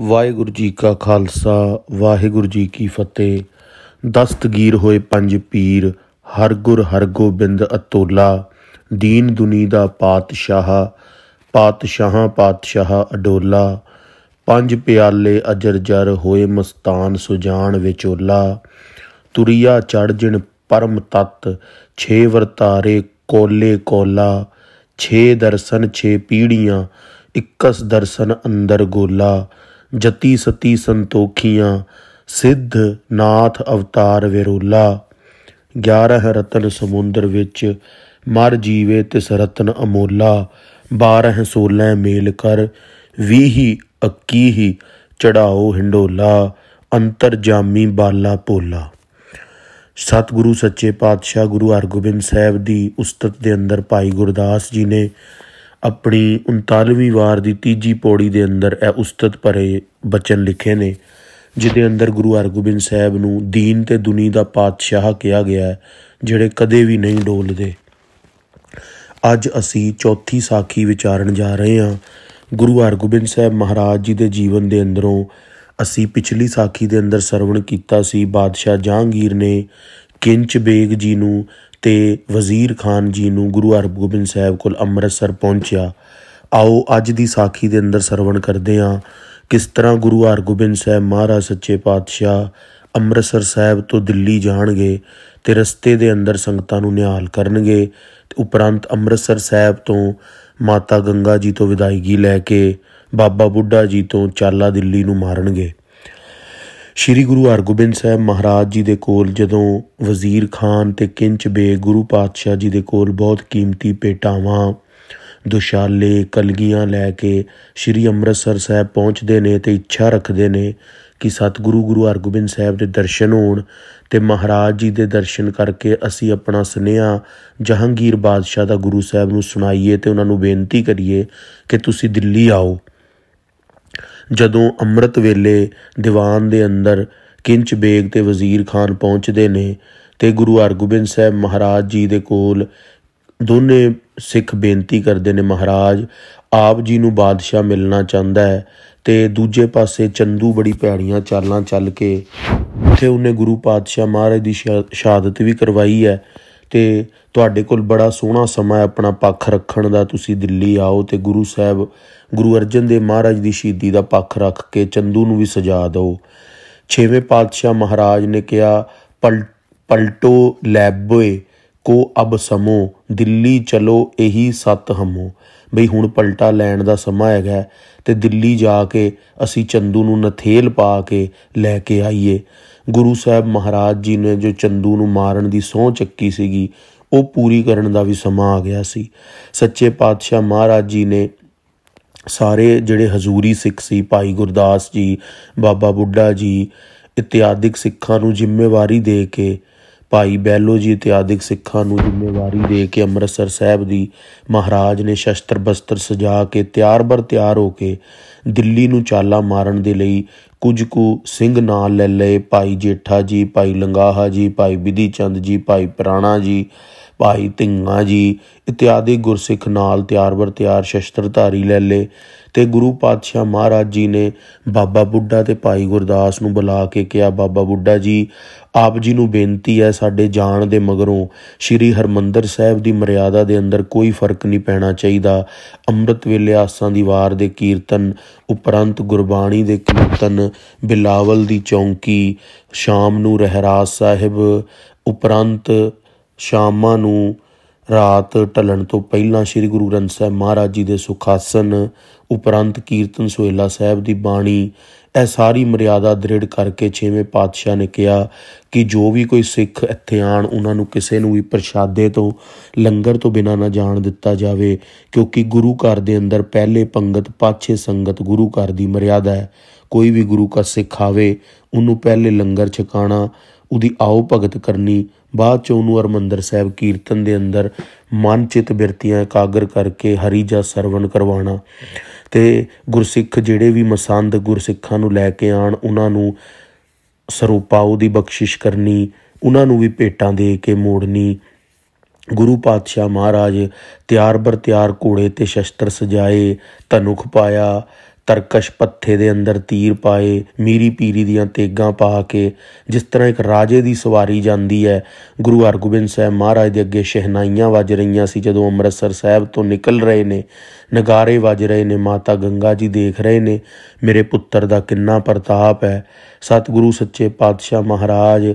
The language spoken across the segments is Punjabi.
ਵਾਹਿਗੁਰੂ ਜੀ ਕਾ ਖਾਲਸਾ ਵਾਹਿਗੁਰੂ ਜੀ ਕੀ ਫਤਿਹ ਦਸਤਗੀਰ ਹੋਏ ਪੰਜ ਪੀਰ ਹਰਗੁਰ ਹਰਗੋਬਿੰਦ ਅਤੋਲਾ ਦੀਨ ਦੁਨੀ ਦਾ ਪਾਤਸ਼ਾਹ ਪਾਤਸ਼ਾਹਾਂ ਪਾਤਸ਼ਾਹ ਅਡੋਲਾ ਪੰਜ ਪਿਆਲੇ ਅਜਰ ਜਰ ਹੋਏ ਮਸਤਾਨ ਸੁਜਾਨ ਵਿਚੋਲਾ ਤੁਰਿਆ ਚੜ ਜਿਣ ਪਰਮ ਤਤ ਛੇ ਵਰਤਾਰੇ ਕੋਲੇ ਕੋਲਾ ਛੇ ਦਰਸ਼ਨ ਛੇ ਪੀੜੀਆਂ 21 ਦਰਸ਼ਨ ਅੰਦਰ ਗੋਲਾ ਜਤੀ ਸਤੀ ਸੰਤੋਖੀਆਂ ਸਿੱਧ ਨਾਥ ਅਵਤਾਰ ਵਿਰੋਲਾ 11 ਰਤਨ ਸਮੁੰਦਰ ਵਿੱਚ ਮਰ ਜੀਵੇ ਤਿਸ ਰਤਨ ਅਮੋਲਾ 12 16 ਮੇਲ ਕਰ 20 ਹੀ 21 ਚੜਾਓ ਹਿੰਡੋਲਾ ਅੰਤਰ ਜਾਮੀ ਬਾਲਾ ਪੋਲਾ ਸਤਿਗੁਰੂ ਸੱਚੇ ਪਾਤਸ਼ਾਹ ਗੁਰੂ ਹਰਗੋਬਿੰਦ ਸਾਹਿਬ ਦੀ ਉਸਤਤ ਦੇ ਅੰਦਰ ਭਾਈ ਗੁਰਦਾਸ ਜੀ ਨੇ ਆਪਣੀ 39ਵੀਂ ਵਾਰ ਦੀ ਤੀਜੀ ਪੌੜੀ ਦੇ ਅੰਦਰ ਇਹ ਉਸਤਤ ਭਰੇ ਬਚਨ ਲਿਖੇ ਨੇ ਜਿਦੇ ਅੰਦਰ ਗੁਰੂ ਹਰਗੋਬਿੰਦ ਸਾਹਿਬ ਨੂੰ ਦੀਨ ਤੇ ਦੁਨੀ ਦਾ ਪਾਤਸ਼ਾਹ ਕਿਹਾ ਗਿਆ ਹੈ ਜਿਹੜੇ ਕਦੇ ਵੀ ਨਹੀਂ ਡੋਲਦੇ ਅੱਜ ਅਸੀਂ ਚੌਥੀ ਸਾਖੀ ਵਿਚਾਰਨ ਜਾ ਰਹੇ ਹਾਂ ਗੁਰੂ ਹਰਗੋਬਿੰਦ ਸਾਹਿਬ ਮਹਾਰਾਜ ਜੀ ਦੇ ਜੀਵਨ ਦੇ ਅੰਦਰੋਂ ਅਸੀਂ ਪਿਛਲੀ ਸਾਖੀ ਦੇ ਅੰਦਰ ਸਰਵਣ ਕੀਤਾ ਸੀ ਬਾਦਸ਼ਾਹ ਜਹਾਂਗੀਰ ਨੇ ਕਿੰਚ ਬੇਗ ਜੀ ਨੂੰ ਤੇ ਵਜ਼ੀਰ ਖਾਨ ਜੀ ਨੂੰ ਗੁਰੂ ਹਰਗੋਬਿੰਦ ਸਾਹਿਬ ਕੋਲ ਅੰਮ੍ਰਿਤਸਰ ਪਹੁੰਚਿਆ ਆਓ ਅੱਜ ਦੀ ਸਾਖੀ ਦੇ ਅੰਦਰ ਸਰਵਣ ਕਰਦੇ ਹਾਂ ਕਿਸ ਤਰ੍ਹਾਂ ਗੁਰੂ ਹਰਗੋਬਿੰਦ ਸਾਹਿਬ ਮਹਾਰਾਜ ਸੱਚੇ ਪਾਤਸ਼ਾਹ ਅੰਮ੍ਰਿਤਸਰ ਸਾਹਿਬ ਤੋਂ ਦਿੱਲੀ ਜਾਣਗੇ ਤੇ ਰਸਤੇ ਦੇ ਅੰਦਰ ਸੰਗਤਾਂ ਨੂੰ ਨਿਹਾਲ ਕਰਨਗੇ ਤੇ ਉਪਰੰਤ ਅੰਮ੍ਰਿਤਸਰ ਸਾਹਿਬ ਤੋਂ ਮਾਤਾ ਗੰਗਾ ਜੀ ਤੋਂ ਵਿਦਾਇਗੀ ਲੈ ਕੇ ਬਾਬਾ ਬੁੱਢਾ ਜੀ ਤੋਂ ਚਾਲਾ ਦਿੱਲੀ ਨੂੰ ਮਾਰਨਗੇ ਸ੍ਰੀ ਗੁਰੂ ਹਰਗੋਬਿੰਦ ਸਾਹਿਬ ਮਹਾਰਾਜ ਜੀ ਦੇ ਕੋਲ ਜਦੋਂ ਵਜ਼ੀਰ ਖਾਨ ਤੇ ਕਿੰਚ ਬੇ ਗੁਰੂ ਪਾਤਸ਼ਾਹ ਜੀ ਦੇ ਕੋਲ ਬਹੁਤ ਕੀਮਤੀ ਪੇਟਾਵਾਂ ਦੁਸ਼ਾਲੇ ਕਲਗੀਆਂ ਲੈ ਕੇ ਸ੍ਰੀ ਅੰਮ੍ਰਿਤਸਰ ਸਾਹਿਬ ਪਹੁੰਚਦੇ ਨੇ ਤੇ ਇੱਛਾ ਰੱਖਦੇ ਨੇ ਕਿ ਸਤਿਗੁਰੂ ਗੁਰੂ ਹਰਗੋਬਿੰਦ ਸਾਹਿਬ ਦੇ ਦਰਸ਼ਨ ਹੋਣ ਤੇ ਮਹਾਰਾਜ ਜੀ ਦੇ ਦਰਸ਼ਨ ਕਰਕੇ ਅਸੀਂ ਆਪਣਾ ਸੁਨੇਹਾ ਜਹਾਂਗੀਰ ਬਾਦਸ਼ਾਹ ਦਾ ਗੁਰੂ ਸਾਹਿਬ ਨੂੰ ਸੁਣਾਈਏ ਤੇ ਉਹਨਾਂ ਨੂੰ ਬੇਨਤੀ ਕਰੀਏ ਕਿ ਤੁਸੀਂ ਦਿੱਲੀ ਆਓ ਜਦੋਂ ਅੰਮ੍ਰਿਤ ਵੇਲੇ ਦੀਵਾਨ ਦੇ ਅੰਦਰ ਕਿੰਚ ਬੇਗ ਤੇ ਵਜ਼ੀਰ ਖਾਨ ਪਹੁੰਚਦੇ ਨੇ ਤੇ ਗੁਰੂ ਹਰਗੋਬਿੰਦ ਸਾਹਿਬ ਮਹਾਰਾਜ ਜੀ ਦੇ ਕੋਲ ਦੋਨੇ ਸਿੱਖ ਬੇਨਤੀ ਕਰਦੇ ਨੇ ਮਹਾਰਾਜ ਆਪ ਜੀ ਨੂੰ ਬਾਦਸ਼ਾਹ ਮਿਲਣਾ ਚਾਹੁੰਦਾ ਹੈ ਤੇ ਦੂਜੇ ਪਾਸੇ ਚੰਦੂ ਬੜੀ ਪੈੜੀਆਂ ਚਾਲਾਂ ਚੱਲ ਕੇ ਉੱਥੇ ਉਹਨੇ ਗੁਰੂ ਪਾਤਸ਼ਾਹ ਮਹਾਰਾਜ ਦੀ ਸ਼ਹਾਦਤ ਵੀ ਕਰਵਾਈ ਹੈ ਤੇ ਤੁਹਾਡੇ ਕੋਲ ਬੜਾ ਸੋਹਣਾ ਸਮਾਂ ਆਪਣਾ ਪੱਖ ਰੱਖਣ ਦਾ ਤੁਸੀਂ ਦਿੱਲੀ ਆਓ ਤੇ ਗੁਰੂ ਸਾਹਿਬ ਗੁਰੂ ਅਰਜਨ ਦੇਵ ਮਹਾਰਾਜ ਦੀ ਸ਼ਹੀਦੀ ਦਾ ਪੱਖ ਰੱਖ ਕੇ ਚੰਦੂ ਨੂੰ ਵੀ ਸਜਾ ਦਿਓ ਛੇਵੇਂ ਪਾਤਸ਼ਾਹ ਮਹਾਰਾਜ ਨੇ ਕਿਹਾ ਪਲਟੋ ਲੈਬੋਏ ਕੋ ਅਬ ਸਮੋ ਦਿੱਲੀ ਚਲੋ ਇਹੀ ਸਤ ਹਮੋ ਬਈ ਹੁਣ ਪਲਟਾ ਲੈਣ ਦਾ ਸਮਾਂ ਹੈਗਾ ਤੇ ਦਿੱਲੀ ਜਾ ਕੇ ਅਸੀਂ ਚੰਦੂ ਨੂੰ ਨਥੇਲ ਪਾ ਕੇ ਲੈ ਕੇ ਆਈਏ ਗੁਰੂ ਸਾਹਿਬ ਮਹਾਰਾਜ ਜੀ ਨੇ ਜੋ ਚੰਦੂ ਨੂੰ ਮਾਰਨ ਦੀ ਸੌਂ ਚੱਕੀ ਸੀਗੀ ਉਹ ਪੂਰੀ ਕਰਨ ਦਾ ਵੀ ਸਮਾਂ ਆ ਗਿਆ ਸੀ ਸੱਚੇ ਪਾਤਸ਼ਾਹ ਮਹਾਰਾਜ ਜੀ ਨੇ ਸਾਰੇ ਜਿਹੜੇ ਹਜ਼ੂਰੀ ਸਿੱਖ ਸੀ ਭਾਈ ਗੁਰਦਾਸ ਜੀ ਬਾਬਾ ਬੁੱਢਾ ਜੀ ਇਤਿਆਦਿਕ ਸਿੱਖਾਂ ਨੂੰ ਜ਼ਿੰਮੇਵਾਰੀ ਦੇ ਕੇ ਭਾਈ ਬੈਲੋ ਜੀ ਇਤਿਆਦਿਕ ਸਿੱਖਾਂ ਨੂੰ ਜ਼ਿੰਮੇਵਾਰੀ ਦੇ ਕੇ ਅੰਮ੍ਰਿਤਸਰ ਸਾਹਿਬ ਦੀ ਮਹਾਰਾਜ ਨੇ ਸ਼ਸਤਰ ਬਸਤਰ ਸਜਾ ਕੇ ਤਿਆਰ ਬਰ ਤਿਆਰ ਹੋ ਕੇ ਦਿੱਲੀ ਨੂੰ ਚਾਲਾ ਮਾਰਨ ਦੇ ਲਈ ਕੁਝ ਕੁ ਸਿੰਘ ਨਾਲ ਲੈ ਲਏ ਭਾਈ ਜੇਠਾ ਜੀ ਭਾਈ ਲੰਗਾਹਾ ਜੀ ਭਾਈ ਵਿਧੀ ਚੰਦ ਜੀ ਭਾਈ ਪ੍ਰਾਣਾ ਜੀ ਭਾਈ ਧਿੰਗਾ ਜੀ ਇਤਿਆਦੀ ਗੁਰਸਿੱਖ ਨਾਲ ਤਿਆਰ ਵਰ ਤਿਆਰ ਸ਼ਸਤਰਧਾਰੀ ਲੇ ਤੇ ਗੁਰੂ ਪਾਤਸ਼ਾਹ ਮਹਾਰਾਜ ਜੀ ਨੇ ਬਾਬਾ ਬੁੱਢਾ ਤੇ ਭਾਈ ਗੁਰਦਾਸ ਨੂੰ ਬੁਲਾ ਕੇ ਕਿਹਾ ਬਾਬਾ ਬੁੱਢਾ ਜੀ ਆਪ ਜੀ ਨੂੰ ਬੇਨਤੀ ਹੈ ਸਾਡੇ ਜਾਣ ਦੇ ਮਗਰੋਂ ਸ੍ਰੀ ਹਰਮੰਦਰ ਸਾਹਿਬ ਦੀ ਮਰਿਆਦਾ ਦੇ ਅੰਦਰ ਕੋਈ ਫਰਕ ਨਹੀਂ ਪੈਣਾ ਚਾਹੀਦਾ ਅੰਮ੍ਰਿਤ ਵੇਲੇ ਆਸਾਂ ਦੀ ਵਾਰ ਦੇ ਕੀਰਤਨ ਉਪਰੰਤ ਗੁਰਬਾਣੀ ਦੇ ਕੀਰਤਨ ਬਿਲਾਵਲ ਦੀ ਚੌਂਕੀ ਸ਼ਾਮ ਨੂੰ ਰਹਿਰਾਸ ਸਾਹਿਬ ਉਪਰੰਤ ਸ਼ਾਮਾਂ ਨੂੰ ਰਾਤ ਢਲਣ ਤੋਂ ਪਹਿਲਾਂ ਸ੍ਰੀ ਗੁਰੂ ਗ੍ਰੰਥ ਸਾਹਿਬ ਮਹਾਰਾਜ ਜੀ ਦੇ ਸੁਖਾਸਨ ਉਪਰੰਤ ਕੀਰਤਨ ਸੋਹਿਲਾ ਸਾਹਿਬ ਦੀ ਬਾਣੀ ਇਹ ਸਾਰੀ ਮਰਿਆਦਾ ਦ੍ਰਿੜ ਕਰਕੇ ਛੇਵੇਂ ਪਾਤਸ਼ਾਹ ਨੇ ਕਿਹਾ ਕਿ ਜੋ ਵੀ ਕੋਈ ਸਿੱਖ ਇੱਥੇ ਆਣ ਉਹਨਾਂ ਨੂੰ ਕਿਸੇ ਨੂੰ ਵੀ ਪ੍ਰਸ਼ਾਦੇ ਤੋਂ ਲੰਗਰ ਤੋਂ ਬਿਨਾ ਨਾ ਜਾਣ ਦਿੱਤਾ ਜਾਵੇ ਕਿਉਂਕਿ ਗੁਰੂ ਘਰ ਦੇ ਅੰਦਰ ਪਹਿਲੇ ਪੰਗਤ ਪਾਛੇ ਸੰਗਤ ਗੁਰੂ ਘਰ ਦੀ ਮਰਿਆਦਾ ਹੈ ਕੋਈ ਵੀ ਗੁਰੂ ਕਾ ਸਿੱਖ ਆਵੇ ਉਹਨੂੰ ਪਹਿਲੇ ਲੰਗਰ ਛਕਾਣਾ ਉਹਦੀ ਆਉ ਭਗਤ ਕਰਨੀ ਬਾਅਦ ਚ ਉਹਨੂੰ ਹਰਮੰਦਰ ਸਾਹਿਬ ਕੀਰਤਨ ਦੇ ਅੰਦਰ ਮਨ ਚਿਤ ਬਿਰਤੀਆਂ ਇਕਾਗਰ ਕਰਕੇ ਹਰੀ ਜਾ ਸਰਵਣ ਕਰਵਾਣਾ ਤੇ ਗੁਰਸਿੱਖ ਜਿਹੜੇ ਵੀ ਮਸੰਦ ਗੁਰਸਿੱਖਾਂ ਨੂੰ ਲੈ ਕੇ ਆਣ ਉਹਨਾਂ ਨੂੰ ਸਰੂਪਾ ਉਹਦੀ ਬਖਸ਼ਿਸ਼ ਕਰਨੀ ਉਹਨਾਂ ਨੂੰ ਵੀ ਭੇਟਾਂ ਦੇ ਕੇ ਮੋੜਨੀ ਗੁਰੂ ਪਾਤਸ਼ਾਹ ਮਹਾਰਾਜ ਤਿਆਰ ਬਰ ਤਿਆਰ ਘੋੜੇ ਤੇ ਸ਼ਸਤਰ ਸਜਾਏ ਧਨੁਖ ਪਾਇਆ ਤਰਕਸ਼ ਪੱਥੇ ਦੇ ਅੰਦਰ ਤੀਰ ਪਾਏ ਮੀਰੀ ਪੀਰੀ ਦੀਆਂ ਤੇਗਾਂ ਪਾ ਕੇ ਜਿਸ ਤਰ੍ਹਾਂ ਇੱਕ ਰਾਜੇ ਦੀ ਸਵਾਰੀ ਜਾਂਦੀ ਹੈ ਗੁਰੂ ਹਰਗੋਬਿੰਦ ਸਾਹਿਬ ਮਹਾਰਾਜ ਦੇ ਅੱਗੇ ਸ਼ਹਿਨਾਈਆਂ ਵੱਜ ਰਹੀਆਂ ਸੀ ਜਦੋਂ ਅੰਮ੍ਰਿਤਸਰ ਸਾਹਿਬ ਤੋਂ ਨਿਕਲ ਰਹੇ ਨੇ ਨਗਾਰੇ ਵੱਜ ਰਹੇ ਨੇ ਮਾਤਾ ਗੰਗਾ ਜੀ ਦੇਖ ਰਹੇ ਨੇ ਮੇਰੇ ਪੁੱਤਰ ਦਾ ਕਿੰਨਾ ਪ੍ਰਤਾਪ ਹੈ ਸਤਿਗੁਰੂ ਸੱਚੇ ਪਾਤਸ਼ਾਹ ਮਹਾਰਾਜ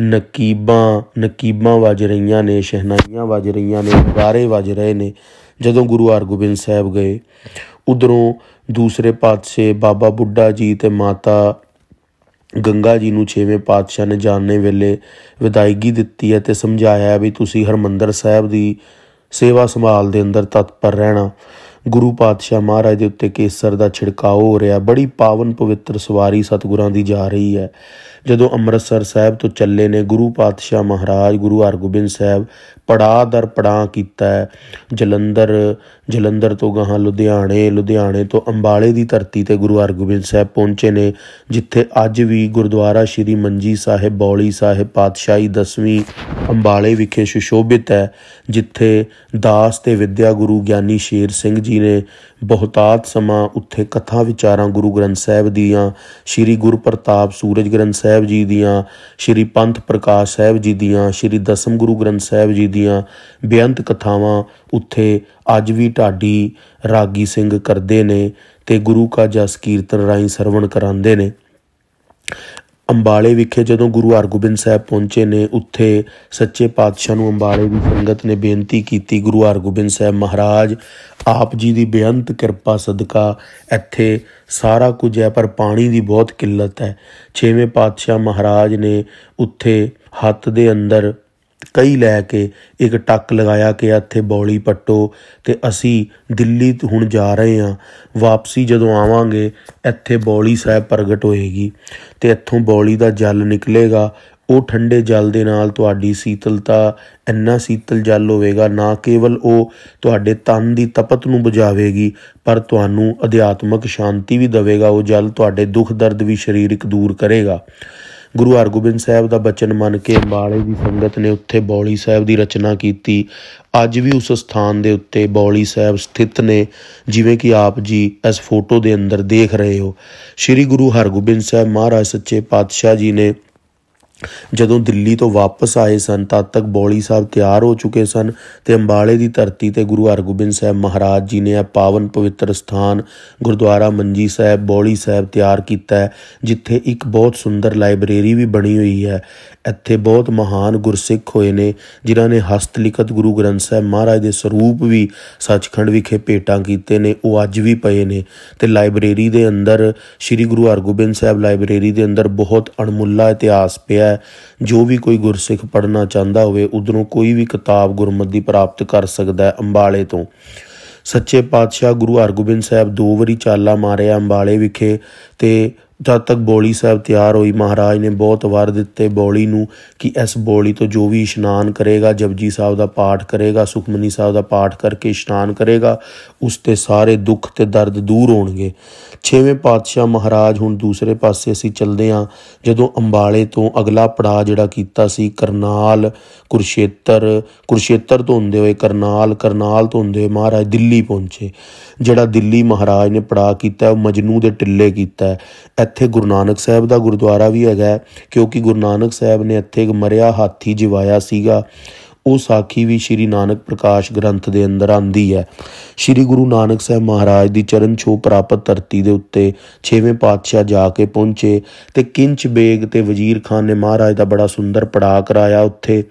ਨਕੀਬਾਂ ਨਕੀਬਾਂ ਵੱਜ ਰਹੀਆਂ ਨੇ ਸ਼ਹਿਨਾਈਆਂ ਵੱਜ ਰਹੀਆਂ ਨੇ ਨਗਾਰੇ ਵੱਜ ਰਹੇ ਨੇ ਜਦੋਂ ਗੁਰੂ ਹਰਗੋਬਿੰਦ ਸਾਹਿਬ ਗਏ ਉਧਰੋਂ ਦੂਸਰੇ ਪਾਤਸ਼ਾਹ ਬਾਬਾ ਬੁੱਢਾ ਜੀ ਤੇ ਮਾਤਾ ਗੰਗਾ ਜੀ ਨੂੰ ਛੇਵੇਂ ਪਾਤਸ਼ਾਹ ਨੇ ਜਾਣਨੇ ਵੇਲੇ ਵਿਦਾਇਗੀ ਦਿੱਤੀ ਹੈ ਤੇ ਸਮਝਾਇਆ ਵੀ ਤੁਸੀਂ ਹਰਮੰਦਰ ਸਾਹਿਬ ਦੀ ਸੇਵਾ ਸੰਭਾਲ ਦੇ ਅੰਦਰ ਤਤਪਰ ਰਹਿਣਾ ਗੁਰੂ ਪਾਤਸ਼ਾਹ ਮਹਾਰਾਜ ਦੇ ਉੱਤੇ ਕੇਸਰ ਦਾ ਛਿੜਕਾਓ ਹੋ ਰਿਹਾ ਬੜੀ ਪਾਵਨ ਪਵਿੱਤਰ ਸਵਾਰੀ ਸਤਗੁਰਾਂ ਦੀ ਜਾ ਰਹੀ ਹੈ ਜਦੋਂ ਅੰਮ੍ਰਿਤਸਰ ਸਾਹਿਬ ਤੋਂ ਚੱਲੇ ਨੇ ਗੁਰੂ ਪਾਤਸ਼ਾਹ ਮਹਾਰਾਜ ਗੁਰੂ ਹਰਗੋਬਿੰਦ ਸਾਹਿਬ ਪੜਾ ਦਰ ਪੜਾ ਕੀਤਾ ਜਲੰਧਰ ਜਲੰਧਰ ਤੋਂ ਗਾਂ ਲੁਧਿਆਣੇ ਲੁਧਿਆਣੇ ਤੋਂ ਅੰਬਾਲੇ ਦੀ ਧਰਤੀ ਤੇ ਗੁਰੂ ਹਰਗੋਬਿੰਦ ਸਾਹਿਬ ਪਹੁੰਚੇ ਨੇ ਜਿੱਥੇ ਅੱਜ ਵੀ ਗੁਰਦੁਆਰਾ ਸ਼੍ਰੀ ਮੰਜੀ ਸਾਹਿਬ ਬੌਲੀ ਸਾਹਿਬ ਪਾਤਸ਼ਾਹੀ 10ਵੀਂ ਅੰਬਾਲੇ ਵਿਖੇ ਸੁਸ਼ੋਭਿਤ ਹੈ ਜਿੱਥੇ ਦਾਸ ਤੇ ਵਿਦਿਆ ਗੁਰੂ ਗਿਆਨੀ ਸ਼ੇਰ ਸਿੰਘ ਜੀ ਨੇ ਬਹੁਤਾਤ ਸਮਾਂ ਉੱਥੇ ਕਥਾ ਵਿਚਾਰਾਂ ਗੁਰੂ ਗ੍ਰੰਥ ਸਾਹਿਬ ਦੀਆਂ ਸ੍ਰੀ ਗੁਰੂ ਪ੍ਰਤਾਪ ਸੂਰਜ ਗ੍ਰੰਥ ਸਾਹਿਬ ਜੀ ਦੀਆਂ ਸ੍ਰੀ ਪੰਥ ਪ੍ਰਕਾਸ਼ ਸਾਹਿਬ ਜੀ ਦੀਆਂ ਸ੍ਰੀ ਦਸਮ ਗੁਰੂ ਗ੍ਰੰਥ ਸਾਹਿਬ ਜੀ ਦੀਆਂ ਬੇਅੰਤ ਕਥਾਵਾਂ ਉੱਥੇ ਅੱਜ ਵੀ ਢਾਡੀ ਰਾਗੀ ਸਿੰਘ ਕਰਦੇ ਨੇ ਤੇ ਗੁਰੂ ਕਾ ਜਸ ਕੀਰਤਨ ਰਾਈ ਸਰਵਣ ਕਰਾਉਂਦੇ ਨੇ ਅੰਬਾਲੇ ਵਿਖੇ ਜਦੋਂ ਗੁਰੂ ਹਰਗੋਬਿੰਦ ਸਾਹਿਬ ਪਹੁੰਚੇ ਨੇ ਉੱਥੇ ਸੱਚੇ ਪਾਤਸ਼ਾਹ ਨੂੰ ਅੰਬਾਲੇ ਦੀ ਸੰਗਤ ਨੇ ਬੇਨਤੀ ਕੀਤੀ ਗੁਰੂ ਹਰਗੋਬਿੰਦ ਸਾਹਿਬ ਮਹਾਰਾਜ ਆਪ ਜੀ ਦੀ ਬੇਅੰਤ ਕਿਰਪਾ ਸਦਕਾ ਇੱਥੇ ਸਾਰਾ ਕੁਝ ਹੈ ਪਰ ਪਾਣੀ ਦੀ ਬਹੁਤ ਕਿੱਲਤ ਹੈ ਛੇਵੇਂ ਪਾਤਸ਼ਾਹ ਮਹਾਰਾਜ ਨੇ ਉੱਥੇ ਹੱਥ ਦੇ ਅੰਦਰ ਕਈ ਲੈ ਕੇ ਇੱਕ ਟੱਕ ਲਗਾਇਆ ਕਿ ਇੱਥੇ ਬੌਲੀ ਪੱਟੋ ਤੇ ਅਸੀਂ ਦਿੱਲੀ ਹੁਣ ਜਾ ਰਹੇ ਹਾਂ ਵਾਪਸੀ ਜਦੋਂ ਆਵਾਂਗੇ ਇੱਥੇ ਬੌਲੀ ਸਾਹਿਬ ਪ੍ਰਗਟ ਹੋਏਗੀ ਤੇ ਇੱਥੋਂ ਬੌਲੀ ਦਾ ਜਲ ਨਿਕਲੇਗਾ ਉਹ ਠੰਡੇ ਜਲ ਦੇ ਨਾਲ ਤੁਹਾਡੀ ਸੀਤਲਤਾ ਇੰਨਾ ਸੀਤਲ ਜਲ ਹੋਵੇਗਾ ਨਾ ਕੇਵਲ ਉਹ ਤੁਹਾਡੇ ਤਨ ਦੀ ਤਪਤ ਨੂੰ ਬੁਝਾਵੇਗੀ ਪਰ ਤੁਹਾਨੂੰ ਅਧਿਆਤਮਕ ਸ਼ਾਂਤੀ ਵੀ ਦੇਵੇਗਾ ਉਹ ਜਲ ਤੁਹਾਡੇ ਦੁੱਖ ਦਰਦ ਵੀ ਸਰੀਰਕ ਦੂਰ ਕਰੇਗਾ ਗੁਰੂ ਹਰਗੋਬਿੰਦ ਸਾਹਿਬ ਦਾ ਬਚਨ ਮੰਨ ਕੇ ਅੰਬਾਲੇ ਦੀ ਸੰਗਤ ਨੇ ਉੱਥੇ ਬੌਲੀ ਸਾਹਿਬ ਦੀ ਰਚਨਾ ਕੀਤੀ ਅੱਜ ਵੀ ਉਸ ਸਥਾਨ ਦੇ ਉੱਤੇ ਬੌਲੀ ਸਾਹਿਬ ਸਥਿਤ ਨੇ ਜਿਵੇਂ ਕਿ ਆਪ ਜੀ ਇਸ ਫੋਟੋ ਦੇ ਅੰਦਰ ਦੇਖ ਰਹੇ ਹੋ ਸ੍ਰੀ ਗੁਰੂ ਹਰਗੋਬਿੰਦ ਸਾਹਿਬ ਮਹਾਰਾਜ ਸੱਚੇ ਪਾਤਸ਼ਾਹ ਜੀ ਨੇ ਜਦੋਂ ਦਿੱਲੀ ਤੋਂ ਵਾਪਸ ਆਏ ਸਨ ਤਦ ਤੱਕ ਬੌਲੀ ਸਾਹਿਬ ਤਿਆਰ ਹੋ ਚੁੱਕੇ ਸਨ ਤੇ ਅੰਬਾਲੇ ਦੀ ਧਰਤੀ ਤੇ ਗੁਰੂ ਹਰਗੋਬਿੰਦ ਸਾਹਿਬ ਮਹਾਰਾਜ ਜੀ ਨੇ ਇਹ ਪਾਵਨ ਪਵਿੱਤਰ ਸਥਾਨ ਗੁਰਦੁਆਰਾ ਮੰਜੀ ਸਾਹਿਬ ਬੌਲੀ ਸਾਹਿਬ ਤਿਆਰ ਕੀਤਾ ਜਿੱਥੇ ਇੱਕ ਬਹੁਤ ਸੁੰਦਰ ਲਾਇਬ੍ਰੇਰੀ ਵੀ ਬਣੀ ਹੋਈ ਹੈ ਇੱਥੇ ਬਹੁਤ ਮਹਾਨ ਗੁਰਸਿੱਖ ਹੋਏ ਨੇ ਜਿਨ੍ਹਾਂ ਨੇ ਹਸਤ ਲਿਖਤ ਗੁਰੂ ਗ੍ਰੰਥ ਸਾਹਿਬ ਮਹਾਰਾਜ ਦੇ ਸਰੂਪ ਵੀ ਸੱਚਖੰਡ ਵਿਖੇ ਭੇਟਾਂ ਕੀਤੇ ਨੇ ਉਹ ਅੱਜ ਵੀ ਪਏ ਨੇ ਤੇ ਲਾਇਬ੍ਰੇਰੀ ਦੇ ਅੰਦਰ ਸ੍ਰੀ ਗੁਰੂ ਹਰਗੋਬਿੰਦ ਸਾਹਿਬ ਲਾਇਬ੍ਰੇਰੀ ਦੇ ਅੰਦਰ ਬਹੁਤ ਅਣਮੁੱਲਾ ਇਤਿਹਾਸ ਪਿਆ ਹੈ ਜੋ ਵੀ ਕੋਈ ਗੁਰਸਿੱਖ ਪੜ੍ਹਨਾ ਚਾਹੁੰਦਾ ਹੋਵੇ ਉਧਰੋਂ ਕੋਈ ਵੀ ਕਿਤਾਬ ਗੁਰਮਤਿ ਪ੍ਰਾਪਤ ਕਰ ਸਕਦਾ ਹੈ ਅੰਬਾਲੇ ਤੋਂ ਸੱਚੇ ਪਾਤਸ਼ਾਹ ਗੁਰੂ ਹਰਗੋਬਿੰਦ ਸਾਹਿਬ ਦੋ ਵਾਰੀ ਚਾਲਾ ਮਾਰਿਆ ਅੰਬਾਲੇ ਵਿਖੇ ਤੇ ਜਦ ਤੱਕ ਬੋਲੀ ਸਾਹਿਬ ਤਿਆਰ ਹੋਈ ਮਹਾਰਾਜ ਨੇ ਬਹੁਤ ਵਾਰ ਦਿੱਤੇ ਬੋਲੀ ਨੂੰ ਕਿ ਇਸ ਬੋਲੀ ਤੋਂ ਜੋ ਵੀ ਇਸ਼ਨਾਨ ਕਰੇਗਾ ਜਪਜੀ ਸਾਹਿਬ ਦਾ ਪਾਠ ਕਰੇਗਾ ਸੁਖਮਨੀ ਸਾਹਿਬ ਦਾ ਪਾਠ ਕਰਕੇ ਇਸ਼ਨਾਨ ਕਰੇਗਾ ਉਸ ਤੇ ਸਾਰੇ ਦੁੱਖ ਤੇ ਦਰਦ ਦੂਰ ਹੋਣਗੇ ਛੇਵੇਂ ਪਾਤਸ਼ਾਹ ਮਹਾਰਾਜ ਹੁਣ ਦੂਸਰੇ ਪਾਸੇ ਅਸੀਂ ਚੱਲਦੇ ਹਾਂ ਜਦੋਂ ਅੰਬਾਲੇ ਤੋਂ ਅਗਲਾ ਪੜਾਅ ਜਿਹੜਾ ਕੀਤਾ ਸੀ ਕਰਨਾਲ ਕੁਰਸ਼ੇਤਰ ਕੁਰਸ਼ੇਤਰ ਤੋਂ ਹੁੰਦੇ ਹੋਏ ਕਰਨਾਲ ਕਰਨਾਲ ਤੋਂ ਹੁੰਦੇ ਹੋਏ ਮਹਾਰਾਜ ਦਿੱਲੀ ਪਹੁੰਚੇ ਜਿਹੜਾ ਦਿੱਲੀ ਮਹਾਰਾਜ ਨੇ ਪੜਾਅ ਕੀਤਾ ਉਹ ਮਜਨੂ ਦੇ ਟਿੱਲੇ ਕੀਤਾ ਹੈ ਇੱਥੇ ਗੁਰੂ ਨਾਨਕ ਸਾਹਿਬ ਦਾ ਗੁਰਦੁਆਰਾ ਵੀ ਹੈਗਾ ਕਿਉਂਕਿ ਗੁਰੂ ਨਾਨਕ ਸਾਹਿਬ ਨੇ ਇੱਥੇ ਇੱਕ ਮਰਿਆ ਹਾਥੀ ਜਿਵਾਇਆ ਸੀਗਾ ਉਹ ਸਾਖੀ ਵੀ ਸ਼੍ਰੀ ਨਾਨਕ ਪ੍ਰਕਾਸ਼ ਗ੍ਰੰਥ ਦੇ ਅੰਦਰ ਆਂਦੀ ਹੈ ਸ਼੍ਰੀ ਗੁਰੂ ਨਾਨਕ ਸਾਹਿਬ ਮਹਾਰਾਜ ਦੀ ਚਰਨ ਛੋਹ ਪ੍ਰਾਪਤ ਧਰਤੀ ਦੇ ਉੱਤੇ 6ਵੇਂ ਪਾਤਸ਼ਾਹ ਜਾ ਕੇ ਪਹੁੰਚੇ ਤੇ ਕਿੰਚ ਬੇਗ ਤੇ ਵਜ਼ੀਰ ਖਾਨ ਨੇ ਮਹਾਰਾਜ ਦਾ ਬੜਾ ਸੁੰਦਰ ਪੜਾਅ ਕਰਾਇਆ ਉੱਥੇ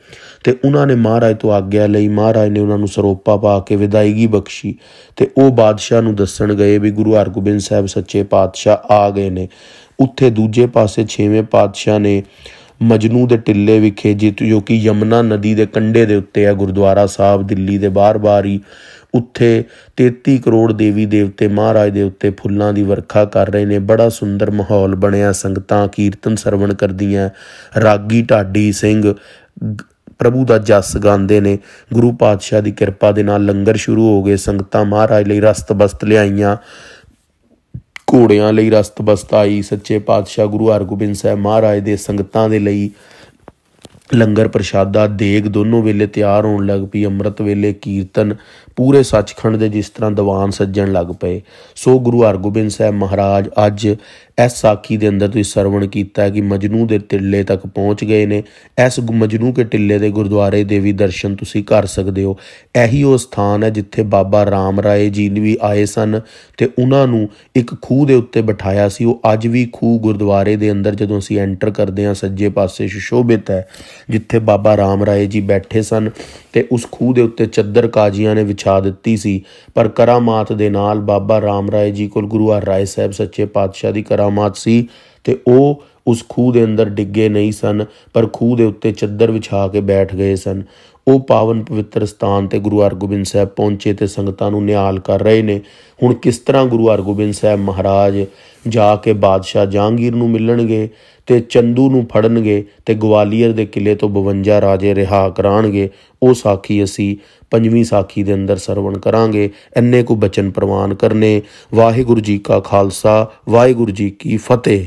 ਤੇ ਉਹਨਾਂ ਨੇ ਮਹਾਰਾਜ ਤੋਂ ਆਗਿਆ ਲਈ ਮਹਾਰਾਜ ਨੇ ਉਹਨਾਂ ਨੂੰ ਸਰੋਪਾ ਪਾ ਕੇ ਵਿਦਾਇਗੀ ਬਖਸ਼ੀ ਤੇ ਉਹ ਬਾਦਸ਼ਾਹ ਨੂੰ ਦੱਸਣ ਗਏ ਵੀ ਗੁਰੂ ਹਰਗੋਬਿੰਦ ਸਾਹਿਬ ਸੱਚੇ ਪਾਤਸ਼ਾਹ ਆ ਗਏ ਨੇ ਉੱਥੇ ਦੂਜੇ ਪਾਸੇ 6ਵੇਂ ਪਾਤਸ਼ਾਹ ਨੇ ਮਜਨੂ ਦੇ ਟਿੱਲੇ ਵਿਖੇ ਜਿਤ ਜੋ ਕਿ ਯਮਨਾ ਨਦੀ ਦੇ ਕੰਢੇ ਦੇ ਉੱਤੇ ਆ ਗੁਰਦੁਆਰਾ ਸਾਹਿਬ ਦਿੱਲੀ ਦੇ ਬਾਹਰ-ਬਾਹਰ ਹੀ ਉੱਥੇ 33 ਕਰੋੜ ਦੇਵੀ ਦੇਵਤੇ ਮਹਾਰਾਜ ਦੇ ਉੱਤੇ ਫੁੱਲਾਂ ਦੀ ਵਰਖਾ ਕਰ ਰਹੇ ਨੇ ਬੜਾ ਸੁੰਦਰ ਮਾਹੌਲ ਬਣਿਆ ਸੰਗਤਾਂ ਕੀਰਤਨ ਸਰਵਣ ਕਰਦੀਆਂ ਰਾਗੀ ਢਾਡੀ ਸਿੰਘ ਪ੍ਰਭੂ ਦਾ ਜਸ ਗਾਉਂਦੇ ਨੇ ਗੁਰੂ ਪਾਤਸ਼ਾਹ ਦੀ ਕਿਰਪਾ ਦੇ ਨਾਲ ਲੰਗਰ ਸ਼ੁਰੂ ਹੋ ਗਏ ਸੰਗਤਾਂ ਮਹਾਰਾਜ ਲਈ ਰਸਤ ਬਸਤ ਲਿਆਈਆਂ ਘੋੜਿਆਂ ਲਈ ਰਸਤ ਬਸਤਾਈ ਸੱਚੇ ਪਾਤਸ਼ਾਹ ਗੁਰੂ ਹਰਗੋਬਿੰਦ ਸਾਹਿਬ ਮਹਾਰਾਜ ਦੇ ਸੰਗਤਾਂ ਦੇ ਲਈ ਲੰਗਰ ਪ੍ਰਸ਼ਾਦਾ ਦੇਗ ਦੋਨੋਂ ਵੇਲੇ ਤਿਆਰ ਹੋਣ ਲੱਗ ਪਈ ਅੰਮ੍ਰਿਤ ਵੇਲੇ ਕੀਰਤਨ ਪੂਰੇ ਸੱਚਖੰਡ ਦੇ ਜਿਸ ਤਰ੍ਹਾਂ ਦੀਵਾਨ ਸੱਜਣ ਲੱਗ ਪਏ ਸੋ ਗੁਰੂ ਹਰਗੋਬਿੰਦ ਸਾਹਿਬ ਮਹਾਰਾਜ ਅੱਜ ਇਸ ਸਾਖੀ ਦੇ ਅੰਦਰ ਤੁਸੀਂ ਸਰਵਣ ਕੀਤਾ ਕਿ ਮਜਨੂ ਦੇ ਟਿੱਲੇ ਤੱਕ ਪਹੁੰਚ ਗਏ ਨੇ ਇਸ ਮਜਨੂ ਕੇ ਟਿੱਲੇ ਦੇ ਗੁਰਦੁਆਰੇ ਦੇ ਵੀ ਦਰਸ਼ਨ ਤੁਸੀਂ ਕਰ ਸਕਦੇ ਹੋ ਇਹੀ ਉਹ ਸਥਾਨ ਹੈ ਜਿੱਥੇ ਬਾਬਾ ਰਾਮ ਰਾਏ ਜੀ ਵੀ ਆਏ ਸਨ ਤੇ ਉਹਨਾਂ ਨੂੰ ਇੱਕ ਖੂਹ ਦੇ ਉੱਤੇ ਬਿਠਾਇਆ ਸੀ ਉਹ ਅੱਜ ਵੀ ਖੂਹ ਗੁਰਦੁਆਰੇ ਦੇ ਅੰਦਰ ਜਦੋਂ ਅਸੀਂ ਐਂਟਰ ਕਰਦੇ ਹਾਂ ਸੱਜੇ ਪਾਸੇ ਸ਼ੋਭਿਤ ਹੈ ਜਿੱਥੇ ਬਾਬਾ ਰਾਮ ਰਾਏ ਜੀ ਬੈਠੇ ਸਨ ਤੇ ਉਸ ਖੂਹ ਦੇ ਉੱਤੇ ਚੱਦਰ ਕਾਜੀਆਂ ਨੇ ਵਿਛਾ ਵਿਛਾ ਦਿੱਤੀ ਸੀ ਪਰ ਕਰਾਮਾਤ ਦੇ ਨਾਲ ਬਾਬਾ ਰਾਮ ਰਾਏ ਜੀ ਕੋਲ ਗੁਰੂ ਆ ਰਾਏ ਸਾਹਿਬ ਸੱਚੇ ਪਾਤਸ਼ਾਹ ਦੀ ਕਰਾਮਾਤ ਸੀ ਤੇ ਉਹ ਉਸ ਖੂਹ ਦੇ ਅੰਦਰ ਡਿੱਗੇ ਨਹੀਂ ਸਨ ਪਰ ਖੂਹ ਦੇ ਉੱਤੇ ਚੱਦਰ ਵਿਛਾ ਕੇ ਬੈਠ ਗਏ ਸਨ ਉਹ ਪਾਵਨ ਪਵਿੱਤਰ ਸਥਾਨ ਤੇ ਗੁਰੂ ਹਰਗੋਬਿੰਦ ਸਾਹਿਬ ਪਹੁੰਚੇ ਤੇ ਸੰਗਤਾਂ ਨੂੰ ਨਿਹਾਲ ਕਰ ਰਹੇ ਨੇ ਹੁਣ ਕਿਸ ਤਰ੍ਹਾਂ ਗੁਰੂ ਹਰਗੋਬਿੰਦ ਸਾਹਿਬ ਮਹਾਰਾਜ ਜਾ ਕੇ ਬਾਦਸ਼ਾਹ ਜਹਾਂਗੀਰ ਨੂੰ ਮਿਲਣਗੇ ਤੇ ਚੰਦੂ ਨੂੰ ਫੜਨਗੇ ਤੇ ਗਵਾਲੀਅਰ ਦੇ ਕਿਲੇ ਤੋਂ 52 ਰਾਜੇ ਰਿਹਾ ਕਰਾਣਗੇ ਉਹ ਸਾਖੀ ਅਸੀਂ ਪੰਜਵੀਂ ਸਾਖੀ ਦੇ ਅੰਦਰ ਸਰਵਣ ਕਰਾਂਗੇ ਐਨੇ ਕੋ ਬਚਨ ਪ੍ਰਵਾਨ ਕਰਨੇ ਵਾਹਿਗੁਰੂ ਜੀ ਕਾ ਖਾਲਸਾ ਵਾਹਿਗੁਰੂ ਜੀ ਕੀ ਫਤਿਹ